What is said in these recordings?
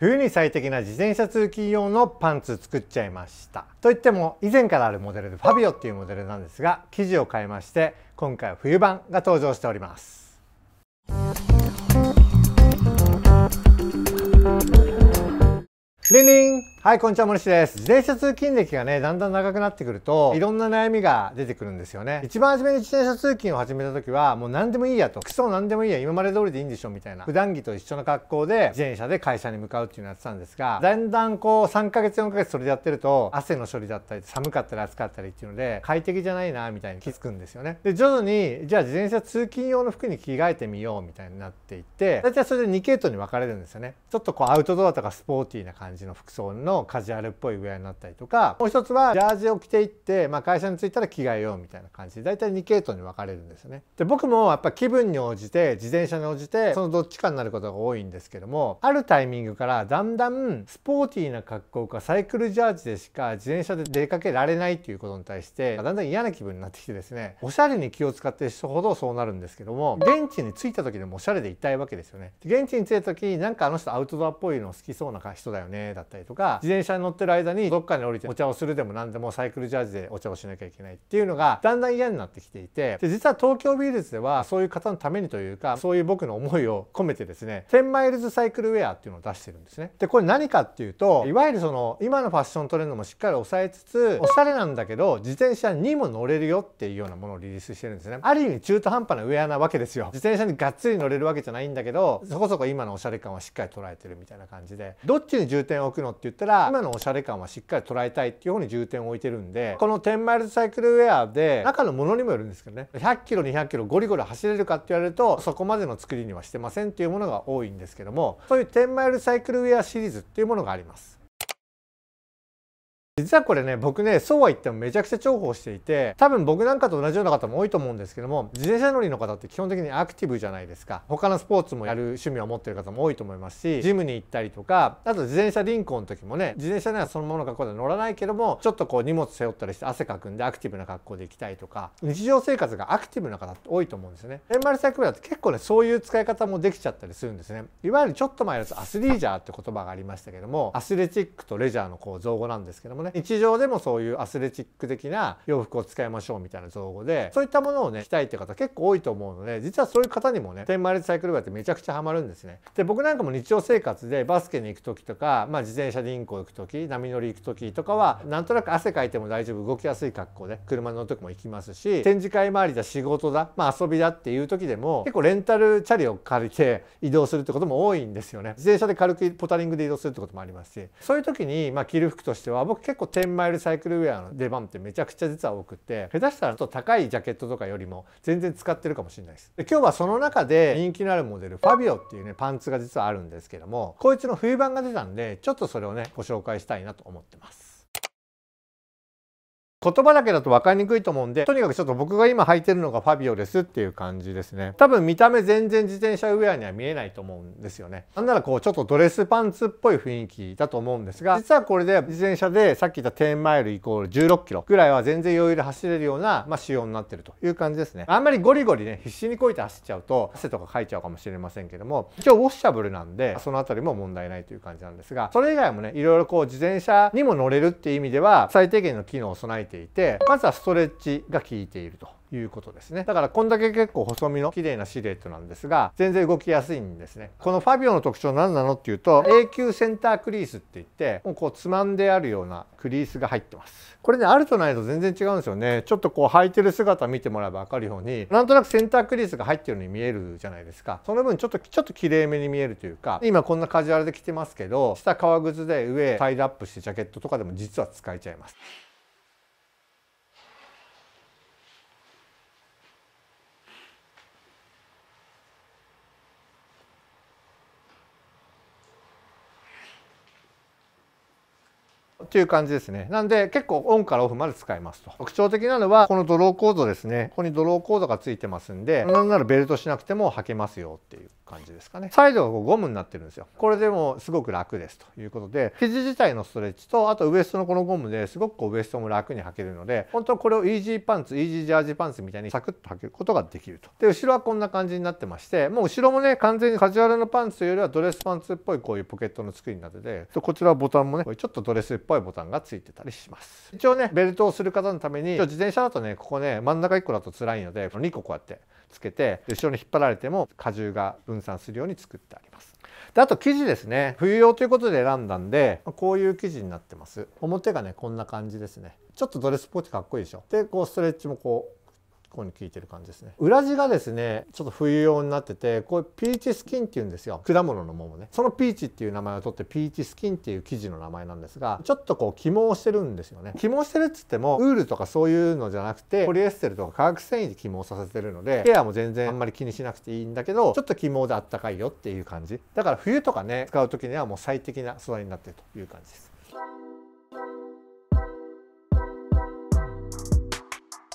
冬に最適な自転車通勤用のパンツ作っちゃいましたといっても以前からあるモデルでファビオっていうモデルなんですが生地を変えまして今回は冬版が登場しておりますリンリンはい、こんにちは、森下です。自転車通勤歴がね、だんだん長くなってくると、いろんな悩みが出てくるんですよね。一番初めに自転車通勤を始めた時は、もう何でもいいやと。クソ何でもいいや、今まで通りでいいんでしょみたいな。普段着と一緒の格好で、自転車で会社に向かうっていうのをやってたんですが、だんだんこう、3ヶ月、4ヶ月それでやってると、汗の処理だったり、寒かったり暑かったりっていうので、快適じゃないな、みたいに気づくんですよね。で、徐々に、じゃあ自転車通勤用の服に着替えてみよう、みたいになっていって、たいそれで2系統に分かれるんですよね。ちょっとこう、アウトドアとかスポーティーな感じの服装の、のカジュアルっぽいウェアになったりとかもう一つはジャージを着ていって、まあ、会社に着いたら着替えようみたいな感じで大体2系統に分かれるんですよね。で僕もやっぱ気分に応じて自転車に応じてそのどっちかになることが多いんですけどもあるタイミングからだんだんスポーティーな格好かサイクルジャージでしか自転車で出かけられないっていうことに対してだんだん嫌な気分になってきてですねおしゃれに気を使ってる人ほどそうなるんですけども現地に着いた時でもおしゃれでいたいわけですよね。現地に着いた時なんかあの人アウトドアっぽいの好きそうな人だよねだったりとか自転車に乗ってる間にどっかに降りてお茶をするでも何でもサイクルジャージでお茶をしなきゃいけないっていうのがだんだん嫌になってきていてで実は東京ビールズではそういう方のためにというかそういう僕の思いを込めてですね1000マイルズサイクルウェアっていうのを出してるんですね。でこれ何かっていうといわゆるその今のファッショントレンドもしっかり抑えつつおしゃれなんだけど自転車にも乗れるよっていうようなものをリリースしてるんですね。ある意味中途半端なウェアなわけですよ。自転車にがっつり乗れるわけじゃないんだけどそこそこ今のおしゃれ感はしっかり捉えてるみたいな感じでどっちに重点を置くのって言ったらら今のおしゃれ感はしっかり捉えたいっていう方に重点を置いてるんでこの10マイルサイクルウェアで中のものにもよるんですけどね100キロ200キロゴリゴリ走れるかって言われるとそこまでの作りにはしてませんっていうものが多いんですけどもそういう10マイルサイクルウェアシリーズっていうものがあります。実はこれね、僕ね、そうは言ってもめちゃくちゃ重宝していて、多分僕なんかと同じような方も多いと思うんですけども、自転車乗りの方って基本的にアクティブじゃないですか。他のスポーツもやる趣味を持ってる方も多いと思いますし、ジムに行ったりとか、あと自転車輪行の時もね、自転車にはそのもの格好で乗らないけども、ちょっとこう荷物背負ったりして汗かくんでアクティブな格好で行きたいとか、日常生活がアクティブな方って多いと思うんですね。円ンサイクルだって結構ね、そういう使い方もできちゃったりするんですね。いわゆるちょっと前のとアスリージャーって言葉がありましたけども、アスレチックとレジャーのこう造語なんですけども、ね、ね日常でもそういうアスレチック的な洋服を使いましょうみたいな造語でそういったものをね着たいって方結構多いと思うので実はそういう方にもね天満レサイクルバーってめちゃくちゃハマるんですね。で僕なんかも日常生活でバスケに行く時とか、まあ、自転車でインコ行く時波乗り行く時とかはなんとなく汗かいても大丈夫動きやすい格好で車乗る時も行きますし展示会回りだ仕事だ、まあ、遊びだっていう時でも結構レンタルチャリを借りて移動するってことも多いんですよね。自転車で軽くポタリングで移動するってこともありますしそういう時に、まあ、着る服としては僕結結構10マイルサイクルウェアの出番ってめちゃくちゃ実は多くて下手したらちょっと高いジャケットとかよりも全然使ってるかもしれないですで今日はその中で人気のあるモデルファビオっていうねパンツが実はあるんですけどもこいつの冬版が出たんでちょっとそれをねご紹介したいなと思ってます言葉だけだと分かりにくいと思うんで、とにかくちょっと僕が今履いてるのがファビオですっていう感じですね。多分見た目全然自転車ウェアには見えないと思うんですよね。なんならこうちょっとドレスパンツっぽい雰囲気だと思うんですが、実はこれで自転車でさっき言った10マイルイコール16キロぐらいは全然余裕で走れるような、まあ、仕様になってるという感じですね。あんまりゴリゴリね、必死にこいて走っちゃうと汗とかかいちゃうかもしれませんけども、今日ウォッシャブルなんで、その辺りも問題ないという感じなんですが、それ以外もね、いろいろこう自転車にも乗れるっていう意味では、最低限の機能を備えてていてまずはストレッチが効いているということですねだからこんだけ結構細身の綺麗なシルエットなんですが全然動きやすいんですねこのファビオの特徴何なのっていうと永久センタークリースって言ってもうこうつまんであるようなクリースが入ってますこれねあるとないと全然違うんですよねちょっとこう履いてる姿見てもらえば分かるようになんとなくセンタークリースが入ってるように見えるじゃないですかその分ちょっとちょっと綺麗めに見えるというか今こんなカジュアルで着てますけど下革靴で上サイドアップしてジャケットとかでも実は使えちゃいますっていう感じですね。なんで結構オンからオフまで使えますと。特徴的なのはこのドローコードですね。ここにドローコードがついてますんで、なんならベルトしなくても履けますよっていう。感じですかねサイドがこうゴムになってるんですよこれでもすごく楽ですということで肘自体のストレッチとあとウエストのこのゴムですごくこうウエストも楽に履けるので本当はこれをイージーパンツイージージャージパンツみたいにサクッと履けることができるとで後ろはこんな感じになってましてもう後ろもね完全にカジュアルのパンツというよりはドレスパンツっぽいこういうポケットの作りになっててこちらボタンもねちょっとドレスっぽいボタンがついてたりします一応ねベルトをする方のために自転車だとねここね真ん中1個だと辛いので2個こうやってつけて後ろに引っ張られても荷重が分散するように作ってあります。であと生地ですね冬用ということで選んだんでこういう生地になってます表がねこんな感じですねちょっとドレスポーチかっこいいでしょでこうストレッチもこうこう効いてる感じですね裏地がですねちょっと冬用になっててこうピーチスキンっていうんですよ果物の桃ねそのピーチっていう名前を取ってピーチスキンっていう生地の名前なんですがちょっとこう起毛してるんですよね起毛してるっつってもウールとかそういうのじゃなくてポリエステルとか化学繊維で起毛させてるのでケアも全然あんまり気にしなくていいんだけどちょっと起毛であったかいよっていう感じだから冬とかね使う時にはもう最適な素材になってるという感じです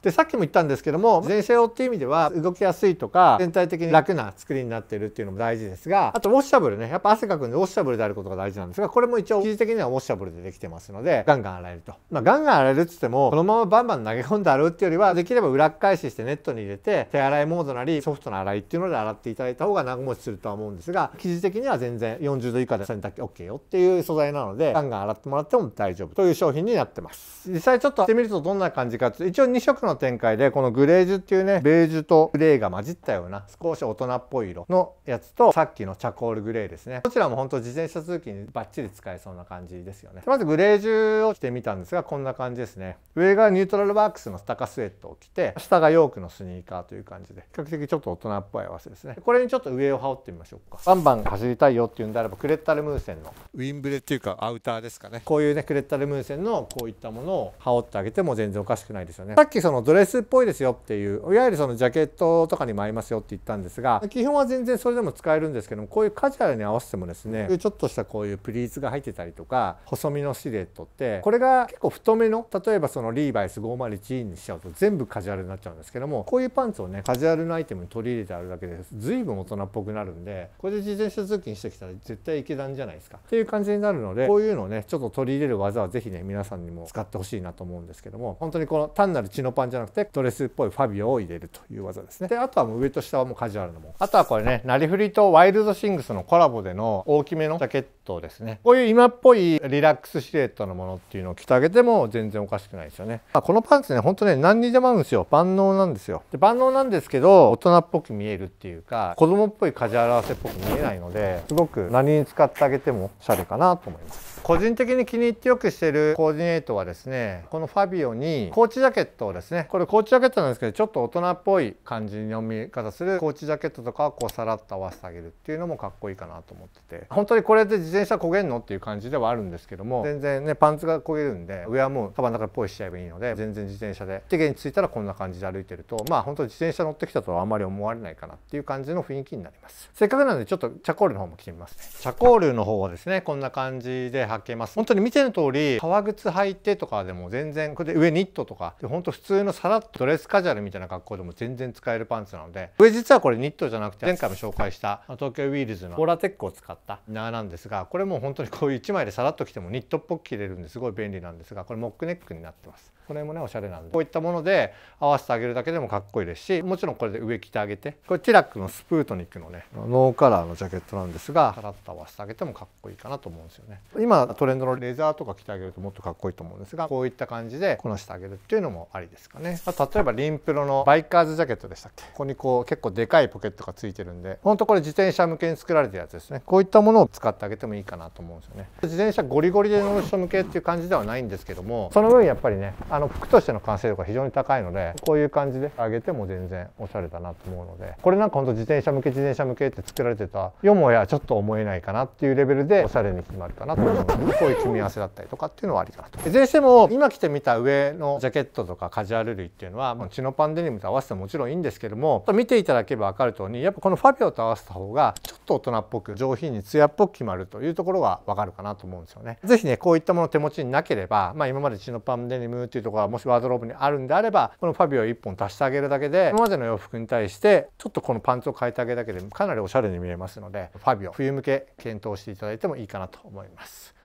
でさっきも言ったんですけども全車用っていう意味では動きやすいとか全体的に楽な作りになってるっていうのも大事ですがあとウォッシャブルねやっぱ汗かくんでウォッシャブルであることが大事なんですがこれも一応一時的にはウォッシャブルでできてますのでガンガン洗えるとまあガンガン洗えるっつってもこのままバンバン投げ込んで洗うっていうよりはできれば裏返ししてネットに入れて手洗いモードなりソフトな洗いっていうので洗っていただいた方が長持ちするとは思うんですが生地的には全然40度以下で洗濯機 OK よっていう素材なのでガンガン洗ってもらっても大丈夫という商品になってます実際ちょっとってみるとどんな感じか一応2色のの展開でこのグレージュっていうねベージュとグレーが混じったような少し大人っぽい色のやつとさっきのチャコールグレーですねどちらも本当自転車通勤にバッチリ使えそうな感じですよねまずグレージュを着てみたんですがこんな感じですね上がニュートラルワークスのスタカスウェットを着て下がヨークのスニーカーという感じで比較的ちょっと大人っぽい合わせですねこれにちょっと上を羽織ってみましょうかバンバン走りたいよっていうんであればクレッタルムーセンのウィンブレっていうかアウターですかねこういうねクレッタルムーセンのこういったものを羽織ってあげても全然おかしくないですよねさっきそののドレスっぽいですよっていういわゆるそのジャケットとかにも合いますよって言ったんですが基本は全然それでも使えるんですけどもこういうカジュアルに合わせてもですねちょっとしたこういうプリーツが入ってたりとか細身のシルエットってこれが結構太めの例えばそのリーバイス501にしちゃうと全部カジュアルになっちゃうんですけどもこういうパンツをねカジュアルなアイテムに取り入れてあるだけで随分大人っぽくなるんでこれで自転車通勤してきたら絶対いけたんじゃないですかっていう感じになるのでこういうのをねちょっと取り入れる技は是非ね皆さんにも使ってほしいなと思うんですけども本当にこの単なる血のパン感じじゃなくてドレスっぽいファビオを入れるという技ですねであとはもう上と下はもうカジュアルなもんあとはこれねなりふりとワイルドシングスのコラボでの大きめのジャケッとですねこういう今っぽいリラックスシルエットのものっていうのを着てあげても全然おかしくないですよね、まあ、このパンツねほんとね何にでも合うんですよ万能なんですよで万能なんですけど大人っぽく見えるっていうか子供っぽいカジュアル合わせっぽく見えないのですごく何に使ってあげてもシャレかなと思います個人的に気に入ってよくしてるコーディネートはですねこのファビオにコーチジャケットをですねこれコーチジャケットなんですけどちょっと大人っぽい感じの見方するコーチジャケットとかをこうさらっと合わせてあげるっていうのもかっこいいかなと思ってて本当にこれで自然し焦げんのっていう感じではあるんですけども全然ねパンツが焦げるんで上はもうカバンの中でポイしちゃえばいいので全然自転車で手芸に着いたらこんな感じで歩いてるとまあ本当自転車乗ってきたとはあんまり思われないかなっていう感じの雰囲気になりますせっかくなのでちょっとチャコールの方も着てみますねチャコールの方はですねこんな感じで履けます本当に見ての通り革靴履いてとかでも全然これで上ニットとかで本当普通のさらっとドレスカジュアルみたいな格好でも全然使えるパンツなので上実はこれニットじゃなくて前回も紹介した東京ウィールズのポーラテックを使ったなナーなんですがこれもう本当にこういう1枚でさらっと着てもニットっぽく着れるんですごい便利なんですがこれモックネックになってます。この辺もねおしゃれなんでこういったもので合わせてあげるだけでもかっこいいですしもちろんこれで上着てあげてこれティラックのスプートニックのねノーカラーのジャケットなんですがカラッと合わせてあげてもかっこいいかなと思うんですよね今トレンドのレザーとか着てあげるともっとかっこいいと思うんですがこういった感じでこなしてあげるっていうのもありですかね例えばリンプロのバイカーズジャケットでしたっけここにこう結構でかいポケットがついてるんでほんとこれ自転車向けに作られてるやつですねこういったものを使ってあげてもいいかなと思うんですよね自転車ゴリゴリで乗る人向けっていう感じではないんですけどもその分やっぱりねああの服としての完成度が非常に高いのでこういう感じで上げても全然おしゃれだなと思うのでこれなんかほんと自転車向け自転車向けって作られてたよもやちょっと思えないかなっていうレベルでおしゃれに決まるかなと思うのでこういう組み合わせだったりとかっていうのはありかなと。いずれにしても今着てみた上のジャケットとかカジュアル類っていうのはチノパンデニムと合わせてももちろんいいんですけども見ていただければ分かるとりやっぱこのファビオと合わせた方がちょっと大人っぽく上品に艶っぽく決まるというところが分かるかなと思うんですよね。是非ねこういったもの手持ちになければ、まあ、今までチノパンデニムていうとかもしワードローブにあるんであればこのファビオ1本足してあげるだけで今までの洋服に対してちょっとこのパンツを変えてあげるだけでかなりおしゃれに見えますのでファビオ冬向け検討していただいてもいいかなと思います。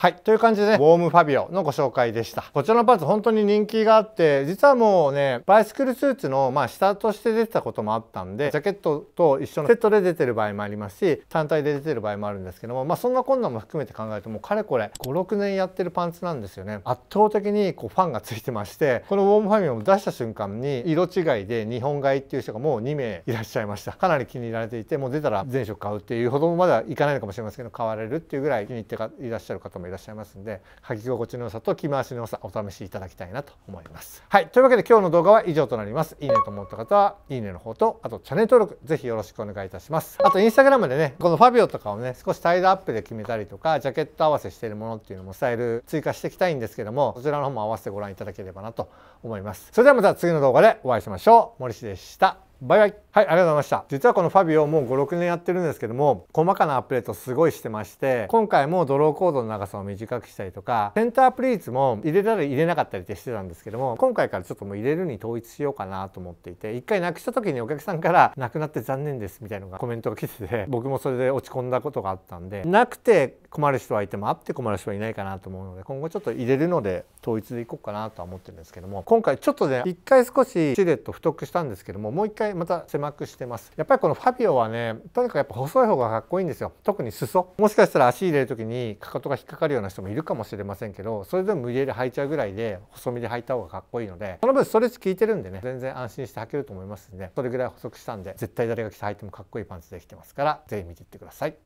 はい。という感じで、ね、ウォームファビオのご紹介でした。こちらのパーツ本当に人気があって、実はもうね、バイスクルスーツの、まあ、下として出てたこともあったんで、ジャケットと一緒のセットで出てる場合もありますし、単体で出てる場合もあるんですけども、まあ、そんな困難も含めて考えると、もうかれこれ5、6年やってるパンツなんですよね。圧倒的にこうファンがついてまして、このウォームファビオを出した瞬間に、色違いで日本買いっていう人がもう2名いらっしゃいました。かなり気に入られていて、もう出たら全色買うっていうほどまではいかないのかもしれませんけど、買われるっていうぐらい気に入っていらっしゃる方もいいらっしゃいますんで履き心地の良さと着回しの良さお試しいただきたいなと思います。はいというわけで今日の動画は以上となります。いいねと思った方はいいねの方とあとチャンネル登録ぜひよろしくお願いいたします。あとインスタグラムでねこのファビオとかをね少しサイドアップで決めたりとかジャケット合わせしているものっていうのもスタイル追加していきたいんですけどもそちらの方も合わせてご覧いただければなと思います。それではまた次の動画でお会いしましょう。森氏でした。バイバイはい、ありがとうございました。実はこのファビオもう5、6年やってるんですけども、細かなアップデートすごいしてまして、今回もドローコードの長さを短くしたりとか、センタープリーツも入れたり入れなかったりってしてたんですけども、今回からちょっともう入れるに統一しようかなと思っていて、一回なくした時にお客さんからなくなって残念ですみたいなのがコメントが来てて、僕もそれで落ち込んだことがあったんで、なくて困る人はいてもあって困る人はいないかなと思うので、今後ちょっと入れるので統一でいこうかなとは思ってるんですけども、今回ちょっとね、一回少しシルエット太くしたんですけども、もう一回でまた狭くしてますやっぱりこのファビオはねとにかくやっぱ細い方がかっこいいんですよ特に裾もしかしたら足入れる時にかかとが引っかかるような人もいるかもしれませんけどそれでも無理やり履いちゃうぐらいで細身で履いた方がかっこいいのでその分ストレッチ効いてるんでね全然安心して履けると思いますんでそれぐらい補足したんで絶対誰が着て履いてもかっこいいパンツできてますから是非見ていってください